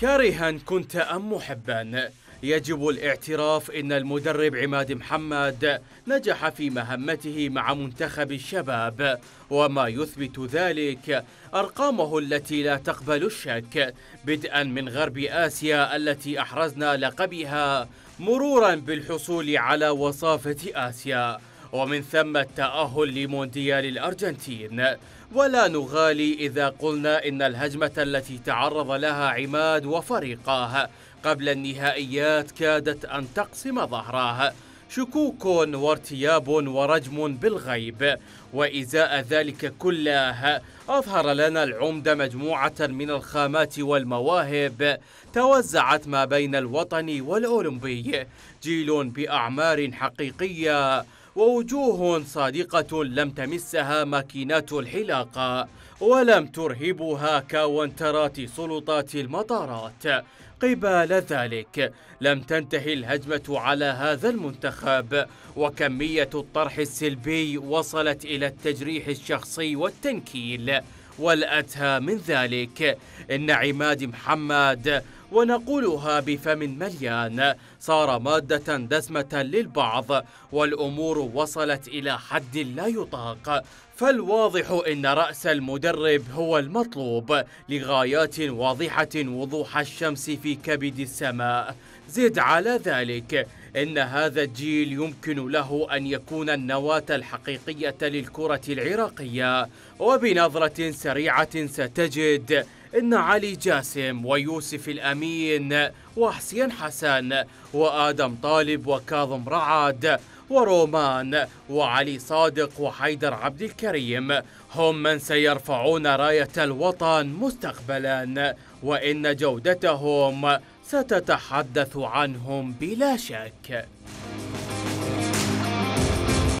كارها كنت أم محبا يجب الاعتراف أن المدرب عماد محمد نجح في مهمته مع منتخب الشباب وما يثبت ذلك أرقامه التي لا تقبل الشك بدءا من غرب آسيا التي أحرزنا لقبها مرورا بالحصول على وصافة آسيا ومن ثم التأهل لمونديال الأرجنتين ولا نغالي إذا قلنا إن الهجمة التي تعرض لها عماد وفريقاه قبل النهائيات كادت أن تقسم ظهراه شكوك وارتياب ورجم بالغيب وإزاء ذلك كله أظهر لنا العمد مجموعة من الخامات والمواهب توزعت ما بين الوطني والأولمبي جيل بأعمار حقيقية ووجوه صادقة لم تمسها ماكينات الحلاقة ولم ترهبها كاونترات سلطات المطارات قبال ذلك لم تنتهي الهجمة على هذا المنتخب وكمية الطرح السلبي وصلت إلى التجريح الشخصي والتنكيل والأتهى من ذلك إن عماد محمد ونقولها بفم مليان صار مادة دسمة للبعض والأمور وصلت إلى حد لا يطاق فالواضح ان راس المدرب هو المطلوب لغايات واضحه وضوح الشمس في كبد السماء زد على ذلك إن هذا الجيل يمكن له أن يكون النواة الحقيقية للكرة العراقية وبنظرة سريعة ستجد إن علي جاسم ويوسف الأمين وحسين حسن وآدم طالب وكاظم رعد ورومان وعلي صادق وحيدر عبد الكريم هم من سيرفعون راية الوطن مستقبلا وإن جودتهم ستتحدث عنهم بلا شك